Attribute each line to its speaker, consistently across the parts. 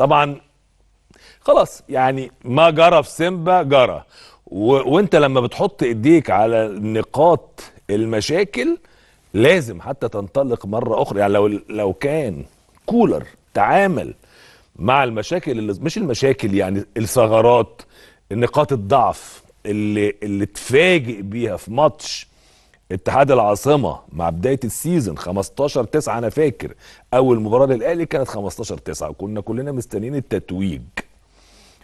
Speaker 1: طبعا خلاص يعني ما جرى في سيمبا جرى و... وانت لما بتحط ايديك على نقاط المشاكل لازم حتى تنطلق مره اخرى يعني لو لو كان كولر تعامل مع المشاكل اللي مش المشاكل يعني الثغرات نقاط الضعف اللي اللي تفاجئ بيها في ماتش اتحاد العاصمه مع بدايه السيزون 15 9 انا فاكر اول مباراه للاهلي كانت 15 9 وكنا كلنا مستنيين التتويج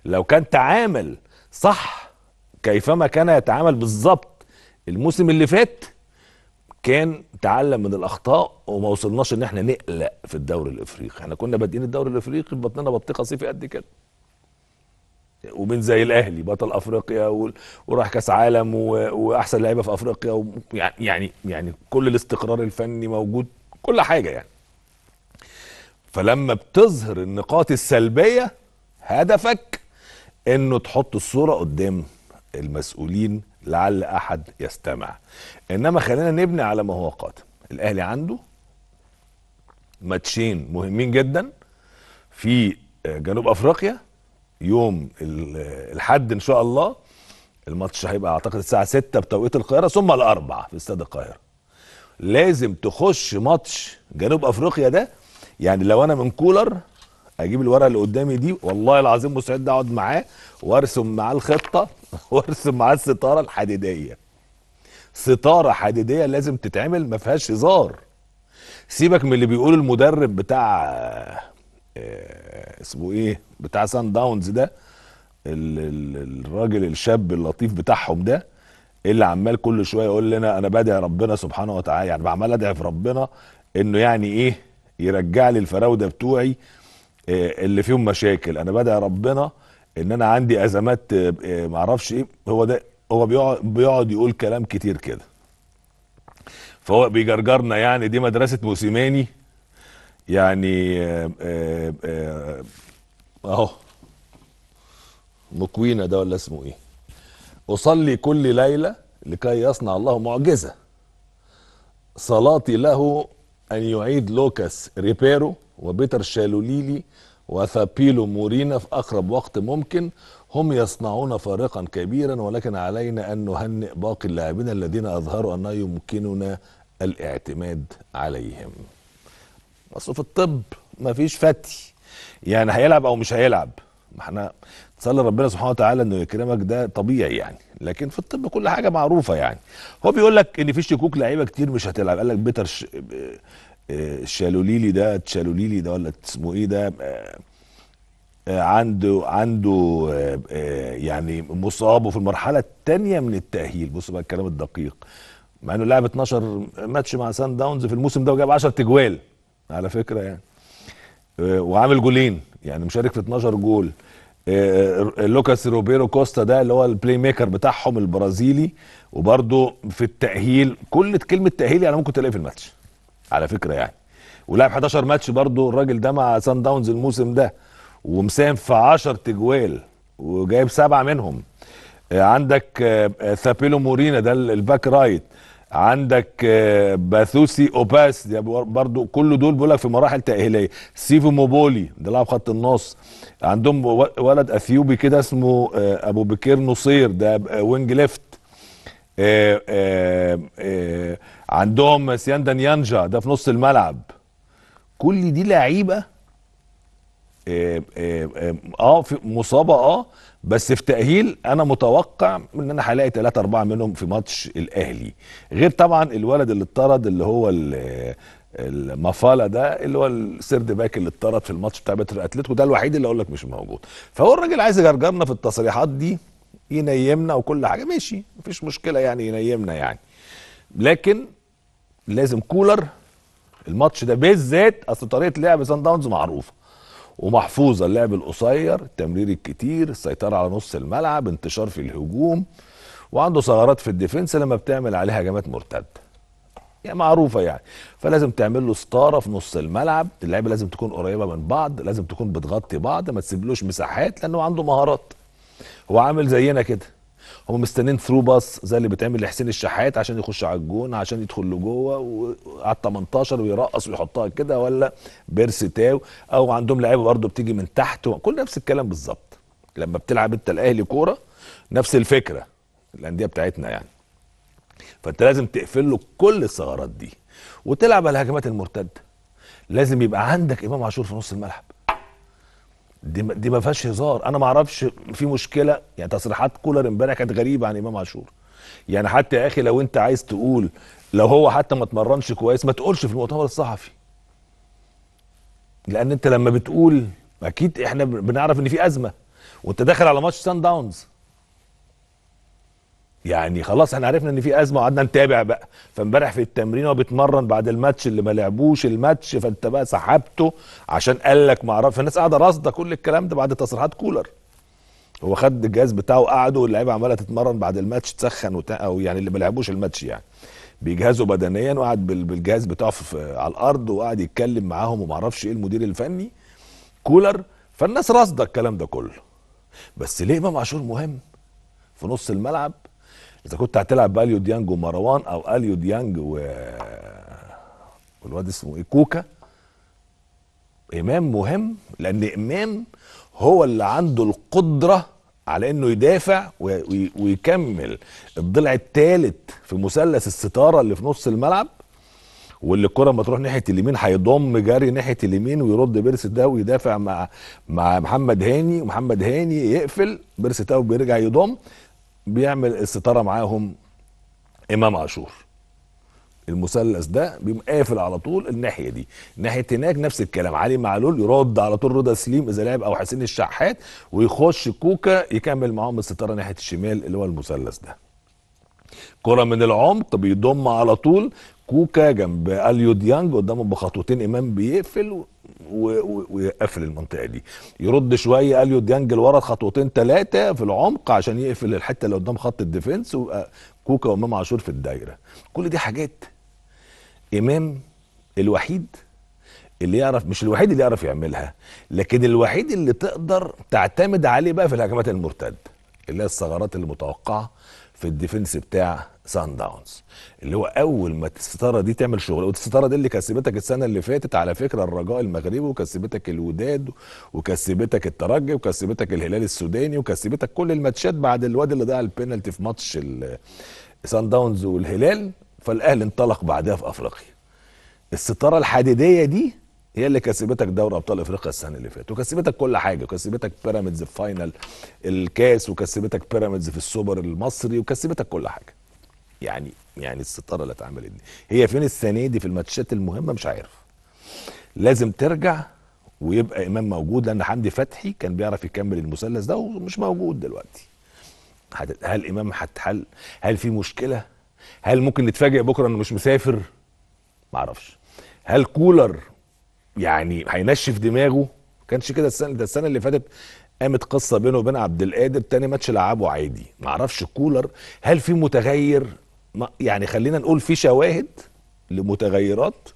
Speaker 1: لو كان تعامل صح كيفما كان يتعامل بالظبط الموسم اللي فات كان تعلم من الاخطاء وما وصلناش ان احنا نقلق في الدوري الافريقي احنا كنا بادئين الدوري الافريقي بطننا بطيخه صيفي قد كده وبين زي الاهلي بطل افريقيا وراح كاس عالم واحسن لعيبه في افريقيا يعني يعني كل الاستقرار الفني موجود كل حاجه يعني فلما بتظهر النقاط السلبيه هدفك انه تحط الصوره قدام المسؤولين لعل احد يستمع انما خلينا نبني على ما هو قادم الاهلي عنده ماتشين مهمين جدا في جنوب افريقيا يوم الحد ان شاء الله الماتش هيبقى اعتقد الساعه 6 بتوقيت القاهره ثم الاربع في استاد القاهره لازم تخش ماتش جنوب افريقيا ده يعني لو انا من كولر اجيب الورقه اللي قدامي دي والله العظيم مستعد اقعد معاه وارسم معاه الخطه وارسم معاه الستاره الحديديه ستاره حديديه لازم تتعمل ما فيهاش هزار سيبك من اللي بيقول المدرب بتاع آه، اسمه ايه بتاع سان داونز ده الراجل الشاب اللطيف بتاعهم ده اللي عمال كل شويه يقول لنا انا بدعي ربنا سبحانه وتعالى يعني عمال ادعي في ربنا انه يعني ايه يرجع لي الفراوده بتوعي آه، اللي فيهم مشاكل انا بدعي ربنا ان انا عندي ازمات آه، معرفش ايه هو ده هو بيقعد بيقعد يقول كلام كتير كده فهو بيجرجرنا يعني دي مدرسه موسيماني يعني آه، آه، آه، اهو مكوينه ده ولا اسمه ايه اصلي كل ليله لكي يصنع الله معجزه صلاتي له ان يعيد لوكاس ريبيرو وبيتر شالوليلي وثابيلو مورينا في اقرب وقت ممكن هم يصنعون فارقا كبيرا ولكن علينا ان نهنئ باقي اللاعبين الذين اظهروا ان يمكننا الاعتماد عليهم اصل في الطب مفيش فتي يعني هيلعب او مش هيلعب ما احنا نصلي ربنا سبحانه وتعالى انه يكرمك ده طبيعي يعني لكن في الطب كل حاجه معروفه يعني هو بيقول لك ان في شكوك لعيبه كتير مش هتلعب قال لك بيتر ش... آه، آه، شالوليلي ده تشالوليلي ده ولا اسمه ايه ده آه، عنده عنده يعني مصاب وفي المرحله الثانيه من التاهيل بص بقى الكلام الدقيق مع انه لعب 12 ماتش مع سان داونز في الموسم ده وجاب 10 تجوال على فكره يعني آه، وعامل جولين يعني مشارك في 12 جول آه، آه، لوكاس روبيرو كوستا ده اللي هو البلاي ميكر بتاعهم البرازيلي وبرده في التاهيل كل كلمه تاهيل يعني ممكن تلاقيه في الماتش على فكره يعني ولعب 11 ماتش برده الراجل ده مع سان داونز الموسم ده ومساهم في 10 تجوال وجايب سبعه منهم عندك ثابيلو مورينا ده الباك رايت عندك آه، باثوسي اوباس برضو كل دول بيقول لك في مراحل تاهيليه سيفو موبولي ده لاعب خط النص عندهم ولد اثيوبي كده اسمه آه، ابو بكير نصير ده وينج ليفت آه، عندهم سيان دانيانجا ده في نص الملعب كل دي لعيبه آه،, اه, اه, اه, في مصابه اه بس في تاهيل انا متوقع ان انا هلاقي ثلاثه اربعه منهم في ماتش الاهلي غير طبعا الولد اللي اتطرد اللي هو المفاله ده اللي هو السرد باك اللي اتطرد في الماتش بتاع بيتر اتلتيكو ده الوحيد اللي اقول لك مش موجود فهو الراجل عايز يجرجرنا في التصريحات دي ينيمنا وكل حاجه ماشي مفيش مشكله يعني ينيمنا يعني لكن لازم كولر الماتش ده بالذات اصل طريقه لعب سان داونز معروفه ومحفوظه اللعب القصير التمرير الكتير السيطره على نص الملعب انتشار في الهجوم وعنده ثغرات في الديفنس لما بتعمل عليه هجمات مرتده يعني معروفه يعني فلازم تعمل له ستاره في نص الملعب اللعيبه لازم تكون قريبه من بعض لازم تكون بتغطي بعض ما تسيبلوش مساحات لانه عنده مهارات هو عامل زينا كده هم مستنين ثرو باس زي اللي بتعمل لحسين الشحات عشان يخش على الجون عشان يدخل لجوه وعلى 18 ويرقص ويحطها كده ولا بيرسي تاو او عندهم لعيبه برضه بتيجي من تحت كل نفس الكلام بالظبط لما بتلعب انت الاهلي كوره نفس الفكره الانديه بتاعتنا يعني فانت لازم تقفل له كل الثغرات دي وتلعب على الهجمات المرتده لازم يبقى عندك امام عاشور في نص الملعب دي دي ما فيهاش هزار انا ما اعرفش في مشكله يعني تصريحات كولر امبارح كانت غريبه عن امام عاشور يعني حتى يا اخي لو انت عايز تقول لو هو حتى ما اتمرنش كويس ما تقولش في المؤتمر الصحفي لان انت لما بتقول اكيد احنا بنعرف ان في ازمه وانت داخل على ماتش سان داونز يعني خلاص احنا عرفنا ان في ازمه وقعدنا نتابع بقى فامبارح في التمرين هو بيتمرن بعد الماتش اللي ما لعبوش الماتش فانت بقى سحبته عشان قال لك ما اعرفش الناس قاعده راصده كل الكلام ده بعد تصريحات كولر هو خد الجهاز بتاعه وقعدوا واللعيبه عماله تتمرن بعد الماتش تسخن وت... او يعني اللي ما لعبوش الماتش يعني بيجهزوا بدنيا وقعد بالجهاز بتاعه في... على الارض وقعد يتكلم معاهم وما اعرفش ايه المدير الفني كولر فالناس راصده الكلام ده كله بس ليه امام عاشور مهم في نص الملعب اذا كنت هتلعب باليو ديانج ومروان او اليو ديانج و والواد اسمه ايه كوكا امام مهم لان امام هو اللي عنده القدره على انه يدافع ويكمل الضلع الثالث في مثلث الستاره اللي في نص الملعب واللي الكره ما تروح ناحيه اليمين هيضم جري ناحيه اليمين ويرد بيرس ده ويدافع مع مع محمد هاني ومحمد هاني يقفل بيرس تاو بيرجع يضم بيعمل الستاره معاهم امام عاشور المثلث ده بيبقى قافل على طول الناحيه دي ناحيه هناك نفس الكلام علي معلول يرد على طول رضا سليم اذا لعب او حسين الشحات ويخش كوكا يكمل معاهم الستاره ناحيه الشمال اللي هو المثلث ده كره من العمق بيضم على طول كوكا جنب اليو ديانج قدامه بخطوتين امام بيقفل ويقفل المنطقه دي يرد شويه اليو ديانج لورا خطوتين ثلاثه في العمق عشان يقفل الحته اللي قدام خط الديفنس ويبقى كوكا وامام عاشور في الدايره كل دي حاجات امام الوحيد اللي يعرف مش الوحيد اللي يعرف يعملها لكن الوحيد اللي تقدر تعتمد عليه بقى في الهجمات المرتده اللي هي الثغرات المتوقعه في الديفنس بتاع سان داونز اللي هو اول ما الستاره دي تعمل شغل والستاره دي اللي كسبتك السنه اللي فاتت على فكره الرجاء المغربي وكسبتك الوداد وكسبتك الترجي وكسبتك الهلال السوداني وكسبتك كل الماتشات بعد الواد اللي ضيع البينالتي في ماتش سان داونز والهلال فالاهلي انطلق بعدها في افريقيا الستاره الحديديه دي هي اللي كسبتك دوري ابطال افريقيا السنه اللي فاتت وكسبتك كل حاجه وكسبتك بيراميدز في فاينل الكاس وكسبتك بيراميدز في السوبر المصري وكسبتك كل حاجه يعني يعني الستاره اللي اتعملت دي هي فين السنه دي في الماتشات المهمه مش عارف لازم ترجع ويبقى امام موجود لان حمدي فتحي كان بيعرف يكمل المثلث ده ومش موجود دلوقتي هل امام هتحل هل في مشكله هل ممكن نتفاجئ بكره انه مش مسافر معرفش هل كولر يعني هينشف دماغه ما كانش كده السنه ده السنه اللي فاتت قامت قصه بينه وبين عبد القادر تاني ماتش لعبه عادي معرفش كولر هل في متغير يعني خلينا نقول في شواهد لمتغيرات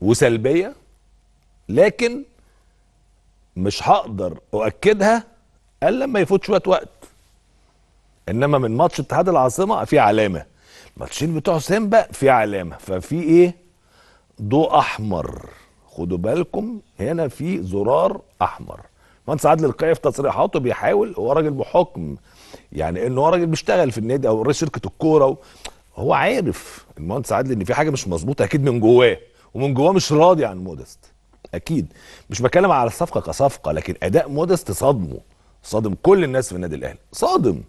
Speaker 1: وسلبيه لكن مش هقدر اؤكدها الا لما يفوت شويه وقت انما من ماتش اتحاد العاصمه في علامه الماتشين بتوع سيمبا في علامه ففي ايه ضوء احمر خدوا بالكم هنا في زرار احمر مهندس عادل القيعي في تصريحاته بيحاول هو راجل بحكم يعني ان هو راجل بيشتغل في النادي او رئيس شركه الكوره هو عارف المهندس عادل ان في حاجه مش مظبوطه اكيد من جواه ومن جواه مش راضي عن مودست اكيد مش بتكلم على الصفقه كصفقه لكن اداء مودست صدمه صادم كل الناس في النادي الاهلي صادم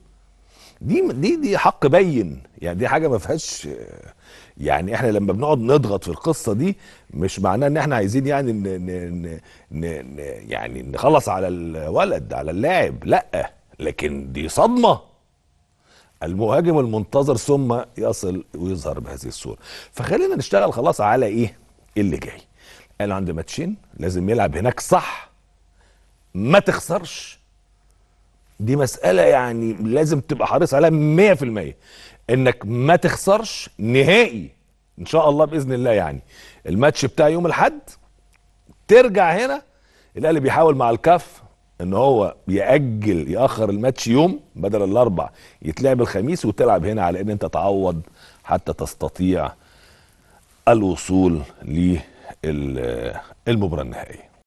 Speaker 1: دي دي دي حق بين يعني دي حاجه ما فيهاش يعني احنا لما بنقعد نضغط في القصه دي مش معناه ان احنا عايزين يعني ن ن ن ن يعني نخلص على الولد على اللاعب لا لكن دي صدمه المهاجم المنتظر ثم يصل ويظهر بهذه الصوره فخلينا نشتغل خلاص على ايه اللي جاي قال عند ماتشين لازم يلعب هناك صح ما تخسرش دي مساله يعني لازم تبقى حريص عليها 100% انك ما تخسرش نهائي ان شاء الله باذن الله يعني الماتش بتاع يوم الاحد ترجع هنا الاهلي بيحاول مع الكاف ان هو ياجل ياخر الماتش يوم بدل الاربع يتلعب الخميس وتلعب هنا على ان انت تعوض حتى تستطيع الوصول للمباراه النهائيه